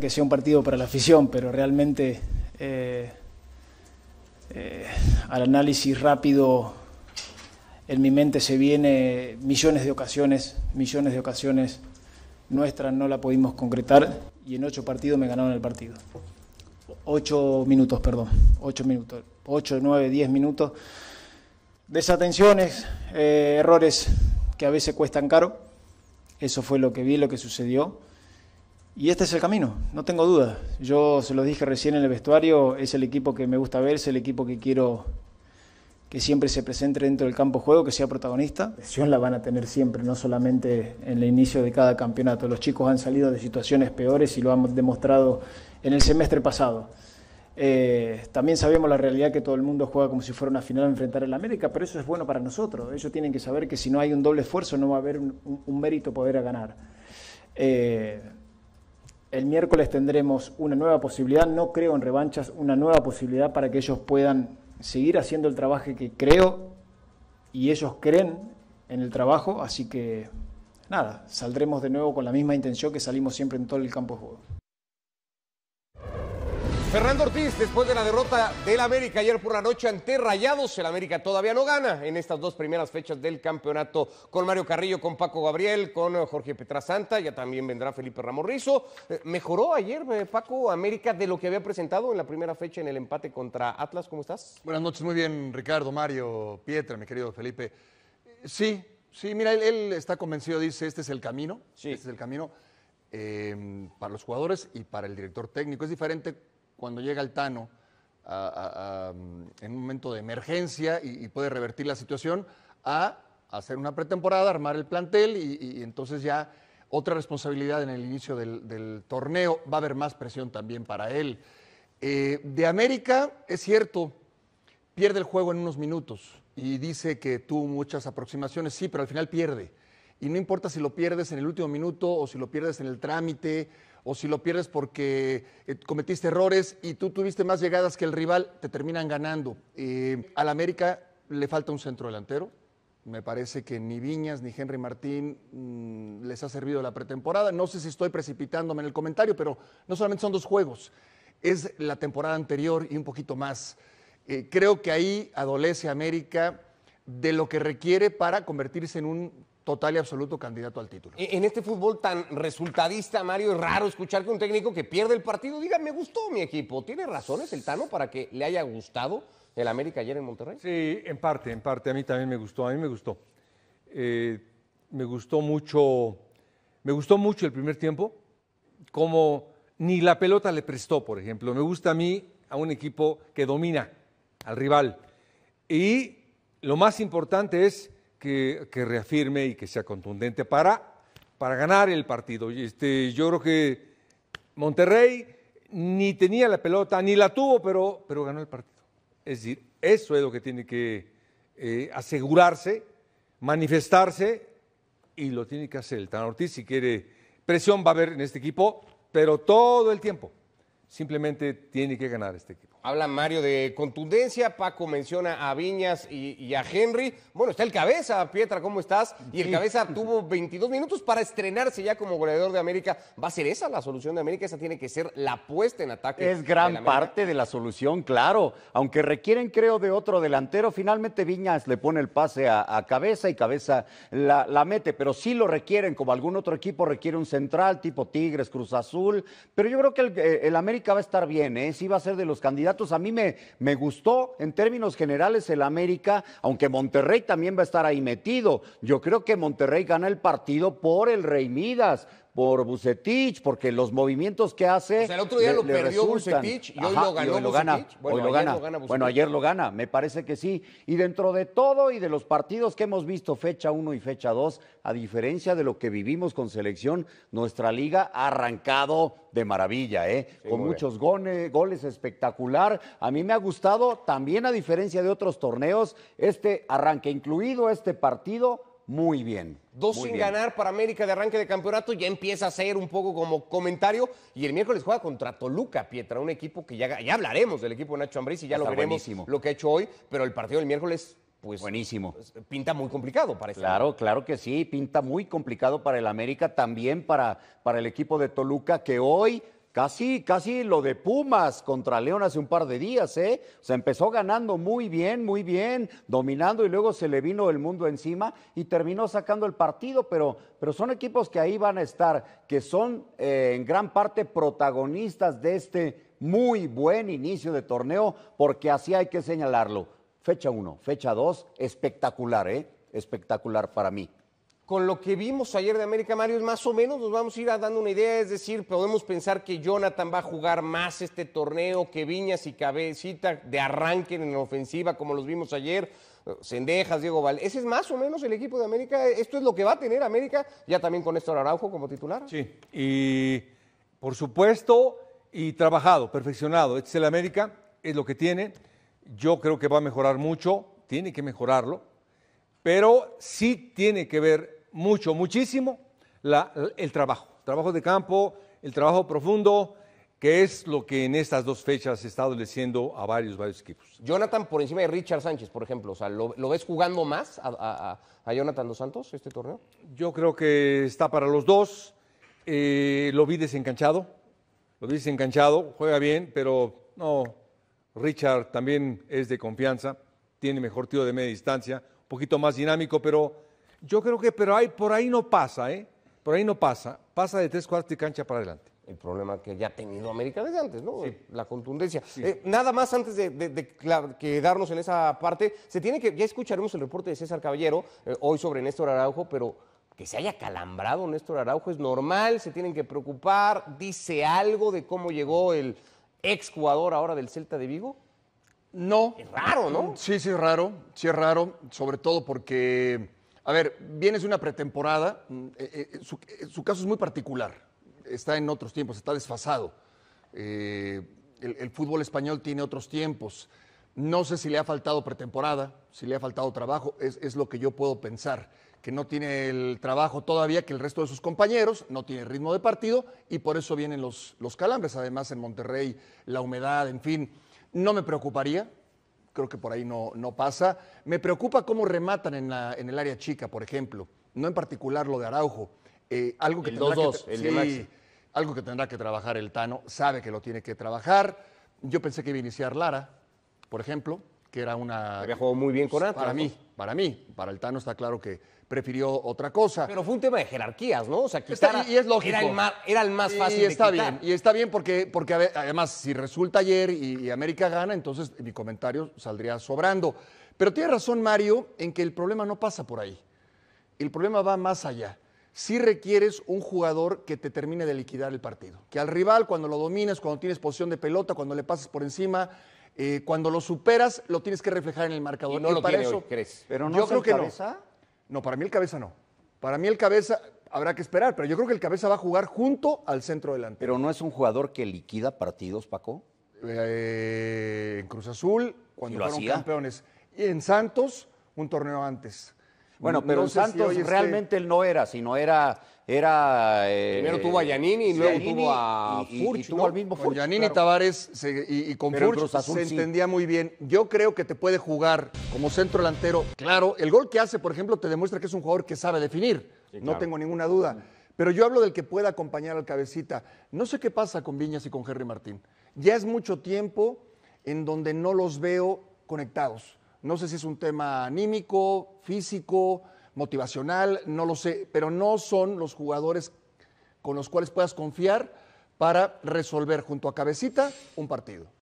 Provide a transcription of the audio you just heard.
que sea un partido para la afición, pero realmente eh, eh, al análisis rápido en mi mente se viene millones de ocasiones, millones de ocasiones nuestras no la pudimos concretar y en ocho partidos me ganaron el partido. Ocho minutos, perdón, ocho minutos, ocho, nueve, diez minutos. Desatenciones, eh, errores que a veces cuestan caro. Eso fue lo que vi, lo que sucedió. Y este es el camino, no tengo duda. Yo se lo dije recién en el vestuario, es el equipo que me gusta ver, es el equipo que quiero que siempre se presente dentro del campo juego, que sea protagonista. Presión la van a tener siempre, no solamente en el inicio de cada campeonato. Los chicos han salido de situaciones peores y lo han demostrado en el semestre pasado. Eh, también sabemos la realidad que todo el mundo juega como si fuera una final a enfrentar al América, pero eso es bueno para nosotros. Ellos tienen que saber que si no hay un doble esfuerzo no va a haber un, mérito poder a ganar. Eh, el miércoles tendremos una nueva posibilidad, no creo en revanchas, una nueva posibilidad para que ellos puedan seguir haciendo el trabajo que creo y ellos creen en el trabajo, así que nada, saldremos de nuevo con la misma intención que salimos siempre en todo el campo de juego. Fernando Ortiz, después de la derrota del América ayer por la noche ante Rayados, el América todavía no gana en estas dos primeras fechas del campeonato con Mario Carrillo, con Paco Gabriel, con eh, Jorge Petra Santa, ya también vendrá Felipe Ramorrizo. Eh, ¿Mejoró ayer eh, Paco América de lo que había presentado en la primera fecha en el empate contra Atlas? ¿Cómo estás? Buenas noches, muy bien Ricardo, Mario, Pietra, mi querido Felipe. Sí, sí, mira, él, está convencido, dice, este es el camino, este es el camino. para los jugadores y para el director técnico. Es diferente cuando llega el Tano en un momento de emergencia y, puede revertir la situación, a hacer una pretemporada, armar el plantel y, entonces ya otra responsabilidad en el inicio del, torneo, va a haber más presión también para él. Eh, de América, es cierto, pierde el juego en unos minutos y dice que tuvo muchas aproximaciones, sí, pero al final pierde. Y no importa si lo pierdes en el último minuto o si lo pierdes en el trámite o si lo pierdes porque eh, cometiste errores y tú tuviste más llegadas que el rival, te terminan ganando. Eh, al América le falta un centro delantero. Me parece que ni Viñas ni Henry Martín mm, les ha servido la pretemporada. No sé si estoy precipitándome en el comentario, pero no solamente son dos juegos, es la temporada anterior y un poquito más. Eh, creo que ahí adolece América de lo que requiere para convertirse en un total y absoluto candidato al título. E-, en este fútbol tan resultadista, Mario, es raro escuchar que un técnico que pierde el partido diga, me gustó mi equipo. ¿Tiene razones el Tano para que le haya gustado el América ayer en Monterrey? Sí, en parte, en parte. A mí también me gustó, a mí me gustó. Eh, me gustó mucho, me gustó mucho el primer tiempo, como ni la pelota le prestó, por ejemplo. Me gusta a mí a un equipo que domina al rival. Y lo más importante es que, reafirme y que sea contundente para, para ganar el partido. Este, yo creo que Monterrey ni tenía la pelota, ni la tuvo, pero, pero ganó el partido. Es decir, eso es lo que tiene que eh, asegurarse, manifestarse y lo tiene que hacer el Tan Ortiz si quiere. Presión va a haber en este equipo, pero todo el tiempo. Simplemente tiene que ganar este equipo. Habla Mario de contundencia, Paco menciona a Viñas y, a Henry. Bueno, está el cabeza, Pietra, ¿cómo estás? Y el cabeza tuvo 22 minutos para estrenarse ya como goleador de América. ¿Va a ser esa la solución de América? Esa tiene que ser la puesta en ataque. Es gran parte de la solución, claro. Aunque requieren, creo, de otro delantero, finalmente Viñas le pone el pase a, cabeza y cabeza la, mete, pero sí lo requieren, como algún otro equipo requiere un central tipo Tigres, Cruz Azul. Pero yo creo que el, eh, América va a estar bien, ¿eh? sí va a ser de los candidatos a mí me gustó en términos generales el América, aunque Monterrey también va a estar ahí metido. Yo creo que Monterrey gana el partido por el Rey Midas, por Bucetich, porque los movimientos que hace. O sea, el otro día lo perdió y hoy lo ganó. gana. Bueno, ayer lo gana, me parece que sí. Y dentro de todo y de los partidos que hemos visto, fecha 1 y fecha 2, a diferencia de lo que vivimos con selección, nuestra liga ha arrancado de maravilla, ¿eh? con muchos goles, goles espectacular. A mí me ha gustado, también a diferencia de otros torneos, este arranque, incluido este partido muy bien. Dos sin ganar para América de arranque de campeonato, ya empieza a ser un poco como comentario. Y el miércoles juega contra Toluca, Pietra, un equipo que ya, ya hablaremos del equipo de Nacho Ambriz y ya lo veremos lo que ha hecho hoy, pero el partido del miércoles pues, buenísimo. Pues, pinta muy complicado para este Claro, claro que sí, pinta muy complicado para el América, también para, para el equipo de Toluca, que hoy Casi, casi lo de Pumas contra León hace un par de días, ¿eh? Se empezó ganando muy bien, muy bien, dominando y luego se le vino el mundo encima y terminó sacando el partido, pero, pero son equipos que ahí van a estar, que son eh, en gran parte protagonistas de este muy buen inicio de torneo, porque así hay que señalarlo. Fecha 1, fecha 2, espectacular, ¿eh? Espectacular para mí con lo que vimos ayer de América Mario, es más o menos nos vamos a ir dando una idea, es decir, podemos pensar que Jonathan va a jugar más este torneo, que Viñas y Cabecita de arranque en la ofensiva, como los vimos ayer, Cendejas, Diego Val. Ese es más o menos el equipo de América, esto es lo que va a tener América, ya también con Néstor Araujo como titular. Sí, y por supuesto, y trabajado, perfeccionado, este es el América, es lo que tiene, yo creo que va a mejorar mucho, tiene que mejorarlo, pero sí tiene que ver mucho, muchísimo el trabajo, trabajo de campo, el trabajo profundo, que es lo que en estas dos fechas se está adoleciendo a varios, varios equipos. Jonathan por encima de Richard Sánchez, por ejemplo, ¿lo, ves jugando más a, Jonathan Dos Santos este torneo? Yo creo que está para los dos. Eh, lo vi desencanchado, lo vi desencanchado, juega bien, pero no, Richard también es de confianza, tiene mejor tiro de media distancia, un poquito más dinámico, pero yo creo que, pero por ahí no pasa, ¿eh? Por ahí no pasa. Pasa de tres cuartos y cancha para adelante. El problema que ya ha tenido América desde antes, ¿no? La contundencia. Eh, nada más antes de, quedarnos en esa parte, se tiene que, ya escucharemos el reporte de César Caballero eh, hoy sobre Néstor Araujo, pero que se haya calambrado Néstor Araujo es normal, se tienen que preocupar. ¿Dice algo de cómo llegó el ex ahora del Celta de Vigo? No. Es raro, ¿no? Sí, sí, es raro. Sí, es raro, sobre todo porque a ver, vienes de una pretemporada, mm, eh, eh, eh, su, caso es muy particular, está en otros tiempos, está desfasado. El, fútbol español tiene otros tiempos. No sé si le ha faltado pretemporada, si le ha faltado trabajo, es, lo que yo puedo pensar, que no tiene el trabajo todavía que el resto de sus compañeros, no tiene ritmo de partido y por eso vienen los, los calambres, además en Monterrey, la humedad, en fin. No me preocuparía, creo que por ahí no, no pasa. Me preocupa cómo rematan en, la, en el área chica, por ejemplo, no en particular lo de Araujo. Eh, algo, que tendrá algo que tendrá que trabajar el Tano, sabe que lo tiene que trabajar. Yo pensé que iba a iniciar Lara, por ejemplo, que era una... Había jugado muy bien con pues, Para mí, para mí, para el Tano está claro que prefirió otra cosa. Pero fue un tema de jerarquías, ¿no? O sea, quitar y es lógico. Era el más, fácil. Y está bien, y está bien porque, porque además, si resulta ayer y, América gana, entonces mi comentario saldría sobrando. Pero tiene razón Mario en que el problema no pasa por ahí. El problema va más allá. Si requieres un jugador que te termine de liquidar el partido, que al rival cuando lo dominas, cuando tienes posición de pelota, cuando le pasas por encima, eh, cuando lo superas, lo tienes que reflejar en el marcador. Y no lo para ¿crees? Pero no yo creo que no, para mí el cabeza no. Para mí el cabeza habrá que esperar, pero yo creo que el cabeza va a jugar junto al centro delante. Pero no es un jugador que liquida partidos, Paco. Eh, en Cruz Azul, cuando fueron campeones. Y en Santos, un torneo antes. Bueno, pero Santos realmente él no era, sino era era. Eh, Primero tuvo a Yanini y luego tuvo a tuvo al mismo Furch. Con Giannini, Tavares y, con Furch se entendía muy bien. Yo creo que te puede jugar como centro delantero. Claro, el gol que hace, por ejemplo, te demuestra que es un jugador que sabe definir. No tengo ninguna duda. Pero yo hablo del que pueda acompañar al cabecita. No sé qué pasa con Viñas y con Henry Martín. Ya es mucho tiempo en donde no los veo conectados. No sé si es un tema anímico, físico, motivacional, no lo sé, pero no son los jugadores con los cuales puedas confiar para resolver junto a cabecita un partido.